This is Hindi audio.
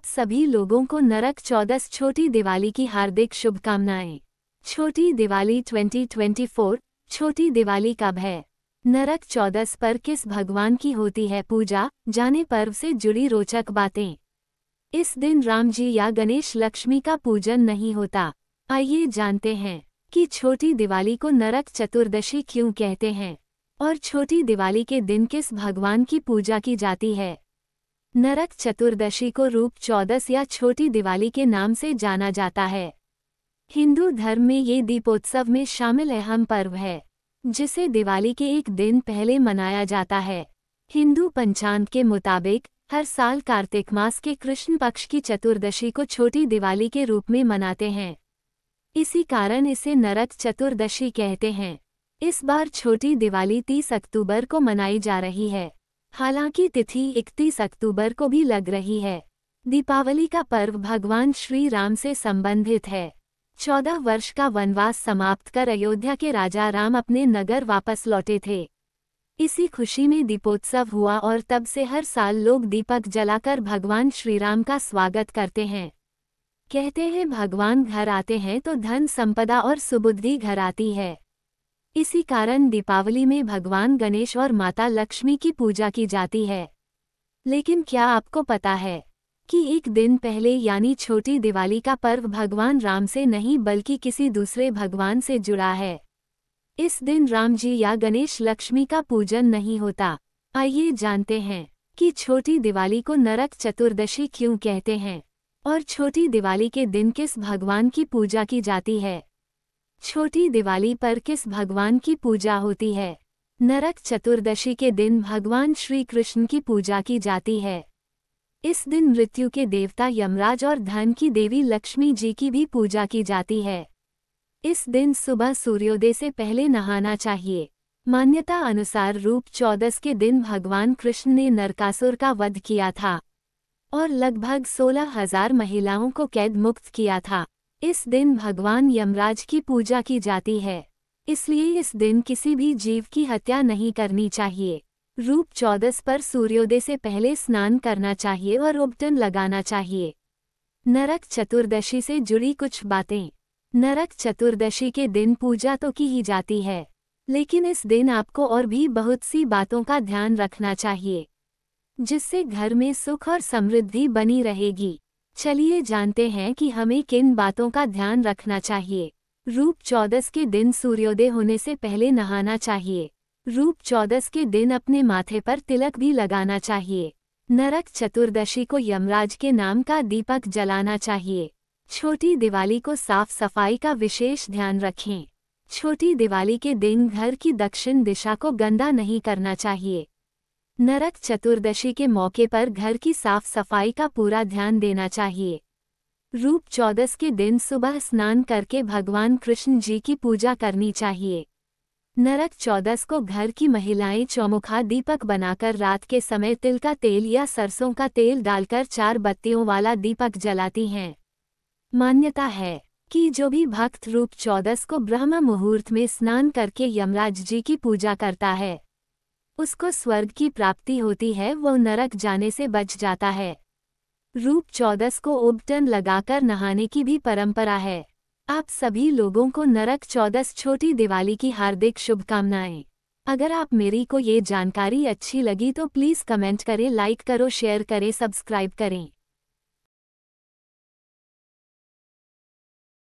आप सभी लोगों को नरक चौदस छोटी दिवाली की हार्दिक शुभकामनाएं छोटी दिवाली 2024 छोटी दिवाली का भय नरक चौदस पर किस भगवान की होती है पूजा जाने पर्व से जुड़ी रोचक बातें इस दिन राम जी या गणेश लक्ष्मी का पूजन नहीं होता आइए जानते हैं कि छोटी दिवाली को नरक चतुर्दशी क्यों कहते हैं और छोटी दिवाली के दिन किस भगवान की पूजा की जाती है नरक चतुर्दशी को रूप चौदस या छोटी दिवाली के नाम से जाना जाता है हिंदू धर्म में ये दीपोत्सव में शामिल अहम पर्व है जिसे दिवाली के एक दिन पहले मनाया जाता है हिंदू पंचांग के मुताबिक हर साल कार्तिक मास के कृष्ण पक्ष की चतुर्दशी को छोटी दिवाली के रूप में मनाते हैं इसी कारण इसे नरक चतुर्दशी कहते हैं इस बार छोटी दिवाली तीस अक्टूबर को मनाई जा रही है हालांकि तिथि 31 अक्टूबर को भी लग रही है दीपावली का पर्व भगवान श्री राम से संबंधित है चौदह वर्ष का वनवास समाप्त कर अयोध्या के राजा राम अपने नगर वापस लौटे थे इसी खुशी में दीपोत्सव हुआ और तब से हर साल लोग दीपक जलाकर भगवान श्रीराम का स्वागत करते हैं कहते हैं भगवान घर आते हैं तो धन संपदा और सुबुद्धि घर आती है इसी कारण दीपावली में भगवान गणेश और माता लक्ष्मी की पूजा की जाती है लेकिन क्या आपको पता है कि एक दिन पहले यानी छोटी दिवाली का पर्व भगवान राम से नहीं बल्कि किसी दूसरे भगवान से जुड़ा है इस दिन राम जी या गणेश लक्ष्मी का पूजन नहीं होता आइए जानते हैं कि छोटी दिवाली को नरक चतुर्दशी क्यों कहते हैं और छोटी दिवाली के दिन किस भगवान की पूजा की जाती है छोटी दिवाली पर किस भगवान की पूजा होती है नरक चतुर्दशी के दिन भगवान श्री कृष्ण की पूजा की जाती है इस दिन मृत्यु के देवता यमराज और धन की देवी लक्ष्मी जी की भी पूजा की जाती है इस दिन सुबह सूर्योदय से पहले नहाना चाहिए मान्यता अनुसार रूप चौदस के दिन भगवान कृष्ण ने नरकासुर का वध किया था और लगभग सोलह हजार महिलाओं को कैद मुक्त किया था इस दिन भगवान यमराज की पूजा की जाती है इसलिए इस दिन किसी भी जीव की हत्या नहीं करनी चाहिए रूप चौदस पर सूर्योदय से पहले स्नान करना चाहिए और उपटन लगाना चाहिए नरक चतुर्दशी से जुड़ी कुछ बातें नरक चतुर्दशी के दिन पूजा तो की ही जाती है लेकिन इस दिन आपको और भी बहुत सी बातों का ध्यान रखना चाहिए जिससे घर में सुख और समृद्धि बनी रहेगी चलिए जानते हैं कि हमें किन बातों का ध्यान रखना चाहिए रूप चौदस के दिन सूर्योदय होने से पहले नहाना चाहिए रूप चौदस के दिन अपने माथे पर तिलक भी लगाना चाहिए नरक चतुर्दशी को यमराज के नाम का दीपक जलाना चाहिए छोटी दिवाली को साफ सफाई का विशेष ध्यान रखें छोटी दिवाली के दिन घर की दक्षिण दिशा को गंदा नहीं करना चाहिए नरक चतुर्दशी के मौके पर घर की साफ सफाई का पूरा ध्यान देना चाहिए रूप चौदस के दिन सुबह स्नान करके भगवान कृष्ण जी की पूजा करनी चाहिए नरक चौदस को घर की महिलाएं चौमुखा दीपक बनाकर रात के समय तिल का तेल या सरसों का तेल डालकर चार बत्तियों वाला दीपक जलाती हैं मान्यता है कि जो भी भक्त रूप चौदस को ब्रह्म मुहूर्त में स्नान करके यमराज जी की पूजा करता है उसको स्वर्ग की प्राप्ति होती है वह नरक जाने से बच जाता है रूप चौदस को ओबटन लगाकर नहाने की भी परंपरा है आप सभी लोगों को नरक चौदस छोटी दिवाली की हार्दिक शुभकामनाएं अगर आप मेरी को ये जानकारी अच्छी लगी तो प्लीज़ कमेंट करें लाइक करो शेयर करें सब्सक्राइब करें